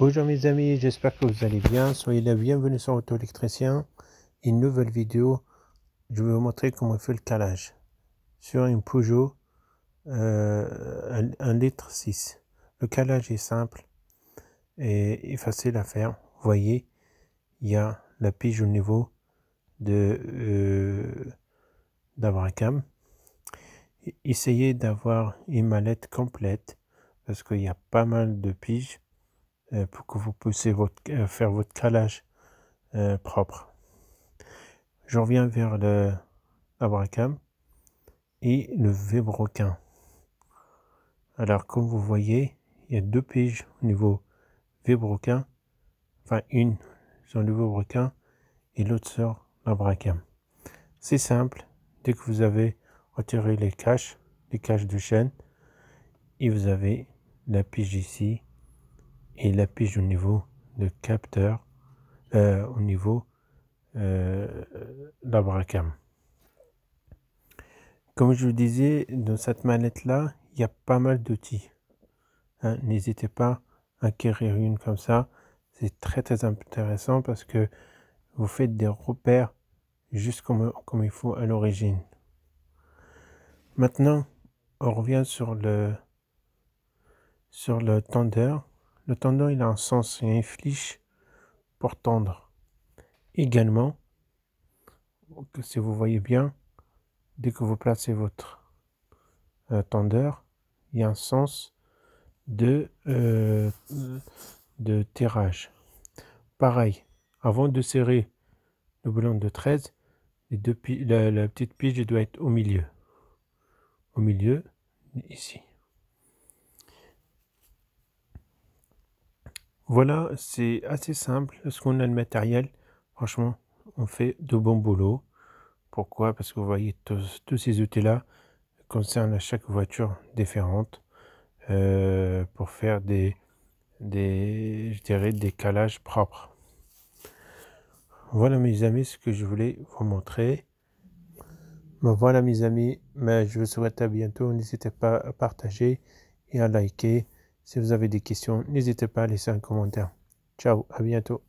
Bonjour mes amis, j'espère que vous allez bien. Soyez les bienvenus sur Auto Électricien. Une nouvelle vidéo, je vais vous montrer comment on fait le calage sur une Peugeot euh, 1 litre 6. Le calage est simple et, facile à faire. Vous voyez, il y a la pige au niveau de euh, d'Abraham. Essayez d'avoir une mallette complète parce qu'il y a pas mal de piges euh, pour que vous puissiez euh, faire votre calage euh, propre. Je reviens vers le et le vébroquin. Alors comme vous voyez, il y a deux piges au niveau vébroquin, enfin une sur le niveau et l'autre sur l'abracam. C'est simple, dès que vous avez retiré les caches, les caches de chaîne, et vous avez la pige ici et la pige au niveau de capteur, euh, au niveau la euh, d'abracam. Comme je vous disais, dans cette manette-là, il y a pas mal d'outils. Hein, n'hésitez pas à acquérir une comme ça. C'est très très intéressant parce que vous faites des repères juste comme, il faut à l'origine. Maintenant, on revient sur le sur le tender le tendon il a un sens et un fliche pour tendre. Également, si vous voyez bien, dès que vous placez votre euh, tendeur, il y a un sens de, euh, de tirage. Pareil, avant de serrer le boulon de 13, la, la petite pige doit être au milieu. Au milieu, ici. Voilà, c'est assez simple. Est-ce qu'on a le matériel, franchement, on fait de bons boulot. Pourquoi Parce que vous voyez, tous, ces outils-là concernent chaque voiture différente euh, pour faire des, des, je dirais, des calages propres. Voilà mes amis, ce que je voulais vous montrer. voilà mes amis, mais je vous souhaite à bientôt. N'hésitez pas à partager et à liker. Si vous avez des questions, n'hésitez pas à laisser un commentaire. Ciao, à bientôt.